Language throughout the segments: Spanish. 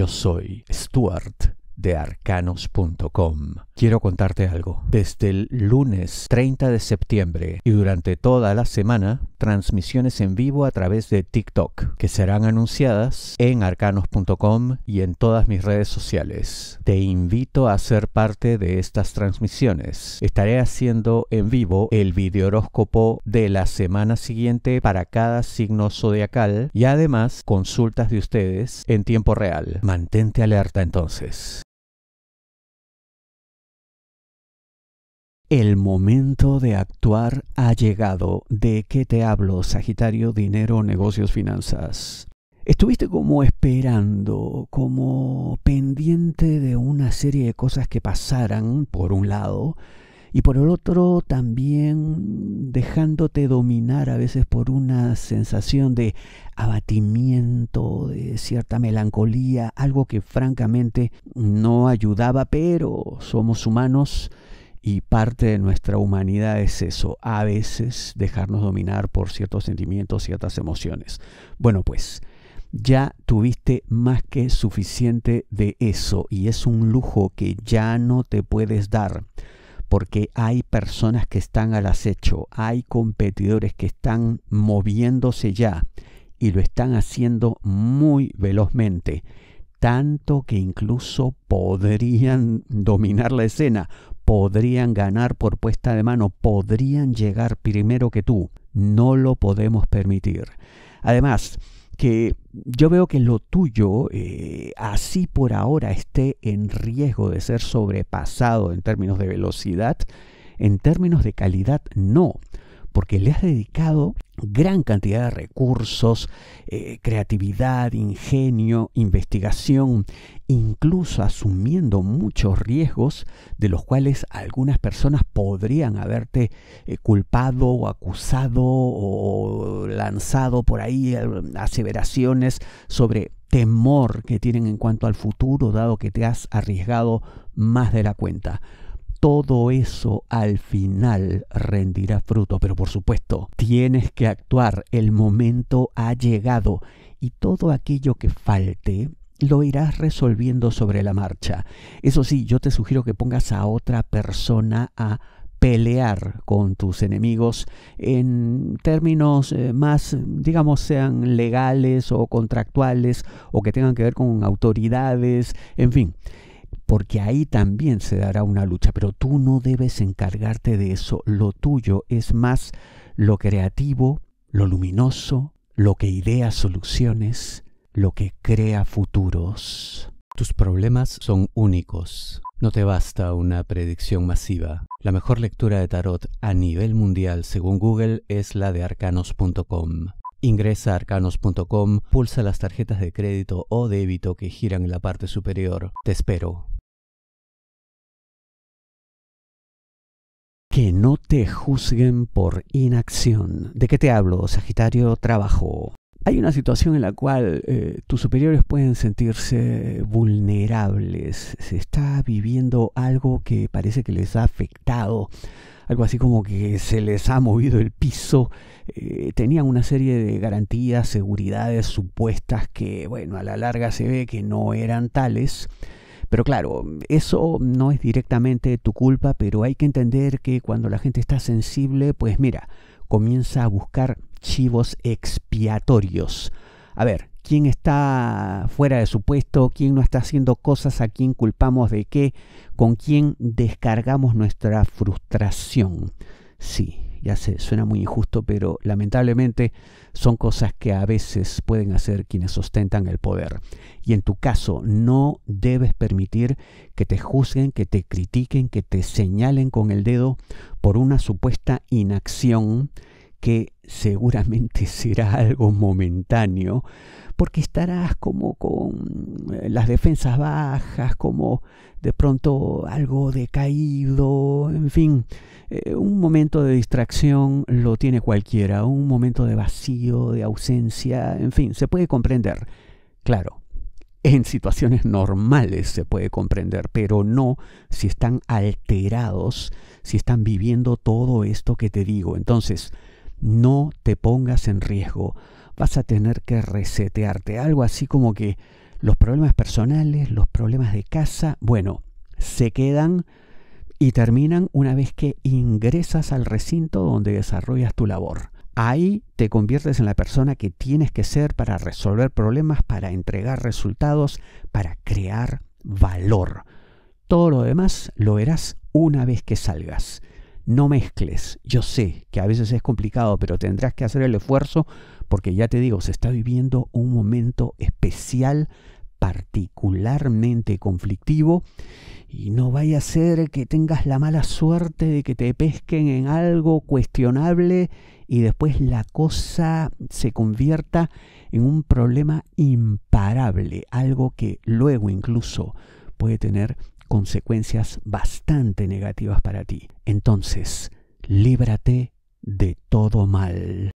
Yo soy Stuart de arcanos.com. Quiero contarte algo. Desde el lunes 30 de septiembre y durante toda la semana, transmisiones en vivo a través de TikTok, que serán anunciadas en arcanos.com y en todas mis redes sociales. Te invito a ser parte de estas transmisiones. Estaré haciendo en vivo el horóscopo de la semana siguiente para cada signo zodiacal y además consultas de ustedes en tiempo real. Mantente alerta entonces. El momento de actuar ha llegado. ¿De qué te hablo, Sagitario? Dinero, negocios, finanzas. Estuviste como esperando, como pendiente de una serie de cosas que pasaran, por un lado, y por el otro también dejándote dominar a veces por una sensación de abatimiento, de cierta melancolía, algo que francamente no ayudaba, pero somos humanos y parte de nuestra humanidad es eso, a veces dejarnos dominar por ciertos sentimientos, ciertas emociones. Bueno, pues ya tuviste más que suficiente de eso y es un lujo que ya no te puedes dar porque hay personas que están al acecho, hay competidores que están moviéndose ya y lo están haciendo muy velozmente, tanto que incluso podrían dominar la escena podrían ganar por puesta de mano, podrían llegar primero que tú. No lo podemos permitir. Además, que yo veo que lo tuyo, eh, así por ahora, esté en riesgo de ser sobrepasado en términos de velocidad, en términos de calidad, no porque le has dedicado gran cantidad de recursos, eh, creatividad, ingenio, investigación, incluso asumiendo muchos riesgos de los cuales algunas personas podrían haberte eh, culpado o acusado o lanzado por ahí eh, aseveraciones sobre temor que tienen en cuanto al futuro, dado que te has arriesgado más de la cuenta todo eso al final rendirá fruto, pero por supuesto, tienes que actuar, el momento ha llegado y todo aquello que falte lo irás resolviendo sobre la marcha. Eso sí, yo te sugiero que pongas a otra persona a pelear con tus enemigos en términos eh, más, digamos, sean legales o contractuales o que tengan que ver con autoridades, en fin porque ahí también se dará una lucha, pero tú no debes encargarte de eso, lo tuyo es más lo creativo, lo luminoso, lo que idea soluciones, lo que crea futuros. Tus problemas son únicos. No te basta una predicción masiva. La mejor lectura de tarot a nivel mundial, según Google, es la de arcanos.com. Ingresa a arcanos.com, pulsa las tarjetas de crédito o débito que giran en la parte superior. Te espero. no te juzguen por inacción. ¿De qué te hablo, Sagitario? Trabajo. Hay una situación en la cual eh, tus superiores pueden sentirse vulnerables. Se está viviendo algo que parece que les ha afectado. Algo así como que se les ha movido el piso. Eh, tenían una serie de garantías, seguridades supuestas que, bueno, a la larga se ve que no eran tales. Pero claro, eso no es directamente tu culpa, pero hay que entender que cuando la gente está sensible, pues mira, comienza a buscar chivos expiatorios. A ver, quién está fuera de su puesto, quién no está haciendo cosas, a quién culpamos de qué, con quién descargamos nuestra frustración. Sí, ya se suena muy injusto, pero lamentablemente son cosas que a veces pueden hacer quienes ostentan el poder. Y en tu caso, no debes permitir que te juzguen, que te critiquen, que te señalen con el dedo por una supuesta inacción que seguramente será algo momentáneo, porque estarás como con eh, las defensas bajas, como de pronto algo decaído, en fin, eh, un momento de distracción lo tiene cualquiera, un momento de vacío, de ausencia, en fin, se puede comprender, claro. En situaciones normales se puede comprender, pero no si están alterados, si están viviendo todo esto que te digo. Entonces, no te pongas en riesgo. Vas a tener que resetearte. Algo así como que los problemas personales, los problemas de casa, bueno, se quedan y terminan una vez que ingresas al recinto donde desarrollas tu labor. Ahí te conviertes en la persona que tienes que ser para resolver problemas, para entregar resultados, para crear valor. Todo lo demás lo verás una vez que salgas no mezcles. Yo sé que a veces es complicado, pero tendrás que hacer el esfuerzo porque ya te digo, se está viviendo un momento especial, particularmente conflictivo, y no vaya a ser que tengas la mala suerte de que te pesquen en algo cuestionable y después la cosa se convierta en un problema imparable, algo que luego incluso puede tener consecuencias bastante negativas para ti. Entonces, líbrate de todo mal.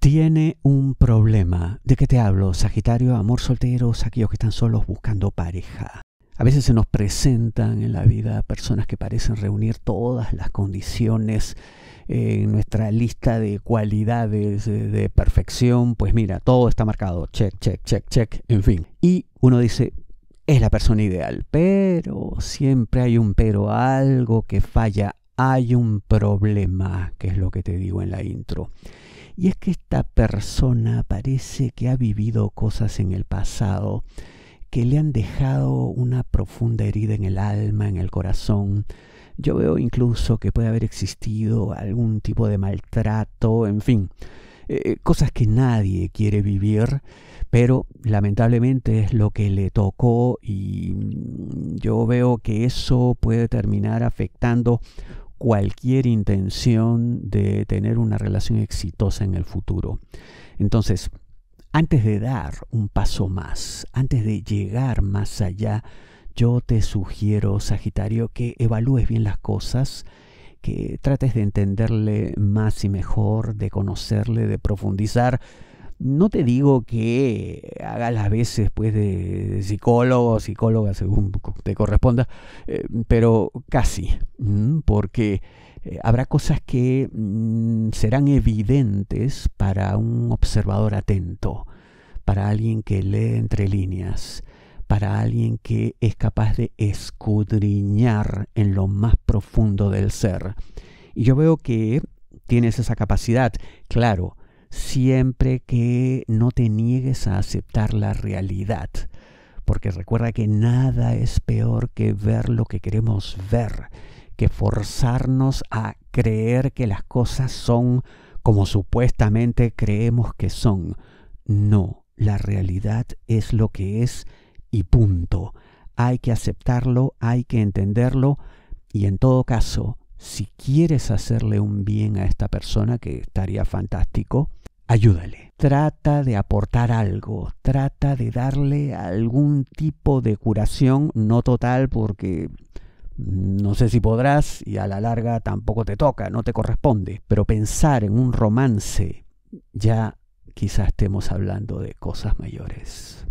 Tiene un problema. ¿De qué te hablo? Sagitario, amor soltero, aquellos que están solos buscando pareja. A veces se nos presentan en la vida personas que parecen reunir todas las condiciones en nuestra lista de cualidades de perfección. Pues mira, todo está marcado, check, check, check, check, en fin. Y uno dice, es la persona ideal, pero siempre hay un pero, algo que falla, hay un problema, que es lo que te digo en la intro. Y es que esta persona parece que ha vivido cosas en el pasado que le han dejado una profunda herida en el alma, en el corazón. Yo veo incluso que puede haber existido algún tipo de maltrato, en fin, eh, eh, cosas que nadie quiere vivir, pero lamentablemente es lo que le tocó y mm, yo veo que eso puede terminar afectando cualquier intención de tener una relación exitosa en el futuro. Entonces, antes de dar un paso más, antes de llegar más allá, yo te sugiero, Sagitario, que evalúes bien las cosas, que trates de entenderle más y mejor, de conocerle, de profundizar. No te digo que hagas las veces pues, de psicólogo o psicóloga, según te corresponda, eh, pero casi, porque eh, habrá cosas que mm, serán evidentes para un observador atento, para alguien que lee entre líneas, para alguien que es capaz de escudriñar en lo más profundo del ser. Y yo veo que tienes esa capacidad, claro, siempre que no te niegues a aceptar la realidad, porque recuerda que nada es peor que ver lo que queremos ver que forzarnos a creer que las cosas son como supuestamente creemos que son. No, la realidad es lo que es y punto. Hay que aceptarlo, hay que entenderlo y en todo caso, si quieres hacerle un bien a esta persona, que estaría fantástico, ayúdale. Trata de aportar algo, trata de darle algún tipo de curación, no total porque no sé si podrás y a la larga tampoco te toca, no te corresponde. Pero pensar en un romance, ya quizás estemos hablando de cosas mayores.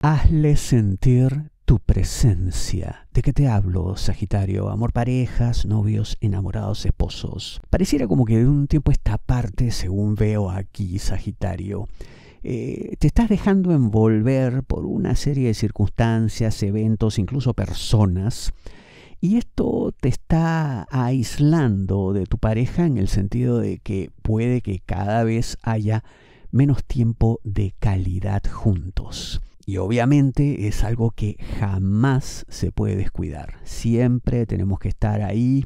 Hazle sentir tu presencia. ¿De qué te hablo, Sagitario? Amor, parejas, novios, enamorados, esposos. Pareciera como que de un tiempo esta parte, según veo aquí, Sagitario, eh, te estás dejando envolver por una serie de circunstancias, eventos, incluso personas, y esto te está aislando de tu pareja en el sentido de que puede que cada vez haya menos tiempo de calidad juntos. Y obviamente es algo que jamás se puede descuidar. Siempre tenemos que estar ahí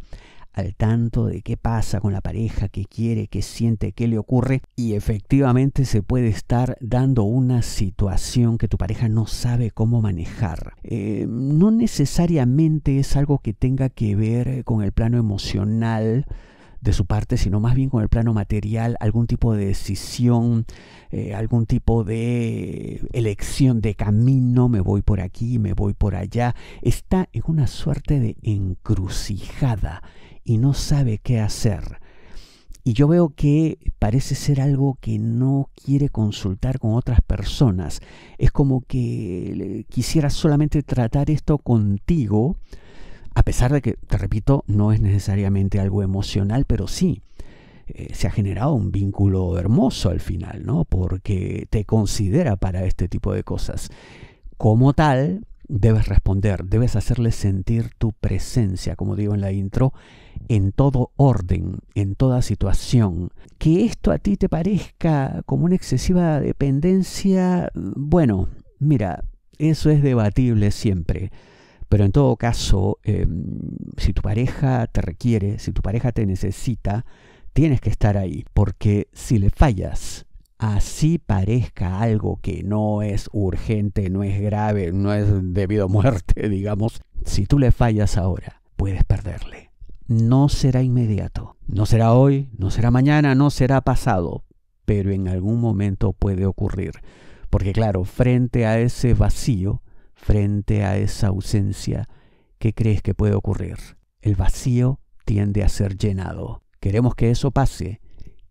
al tanto de qué pasa con la pareja, qué quiere, qué siente, qué le ocurre y efectivamente se puede estar dando una situación que tu pareja no sabe cómo manejar. Eh, no necesariamente es algo que tenga que ver con el plano emocional de su parte, sino más bien con el plano material, algún tipo de decisión, eh, algún tipo de elección de camino, me voy por aquí, me voy por allá. Está en una suerte de encrucijada y no sabe qué hacer. Y yo veo que parece ser algo que no quiere consultar con otras personas. Es como que quisiera solamente tratar esto contigo, a pesar de que, te repito, no es necesariamente algo emocional, pero sí, eh, se ha generado un vínculo hermoso al final, ¿no? Porque te considera para este tipo de cosas. Como tal, debes responder, debes hacerle sentir tu presencia, como digo en la intro, en todo orden, en toda situación. Que esto a ti te parezca como una excesiva dependencia, bueno, mira, eso es debatible siempre. Pero en todo caso, em, si tu pareja te requiere, si tu pareja te necesita, tienes que estar ahí, porque si le fallas, así parezca algo que no es urgente, no es grave, no es debido a muerte, digamos, si tú le fallas ahora, puedes perderle no será inmediato. No será hoy, no será mañana, no será pasado, pero en algún momento puede ocurrir. Porque claro, frente a ese vacío, frente a esa ausencia, ¿qué crees que puede ocurrir? El vacío tiende a ser llenado. Queremos que eso pase.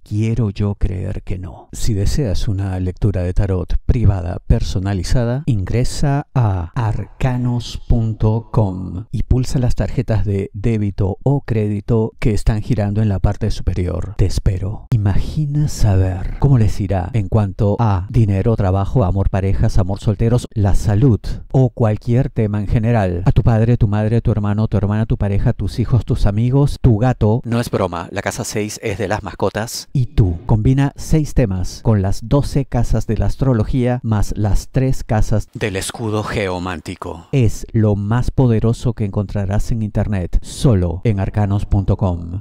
Quiero yo creer que no. Si deseas una lectura de tarot privada personalizada, ingresa a arcanos.com y pulsa las tarjetas de débito o crédito que están girando en la parte superior. Te espero. Imagina saber cómo les irá en cuanto a dinero, trabajo, amor, parejas, amor, solteros, la salud o cualquier tema en general. A tu padre, tu madre, tu hermano, tu hermana, tu pareja, tus hijos, tus amigos, tu gato. No es broma, la casa 6 es de las mascotas. Y tú. Combina 6 temas con las 12 casas de la astrología más las tres casas del escudo geomántico. Es lo más poderoso que encontrarás en internet, solo en arcanos.com.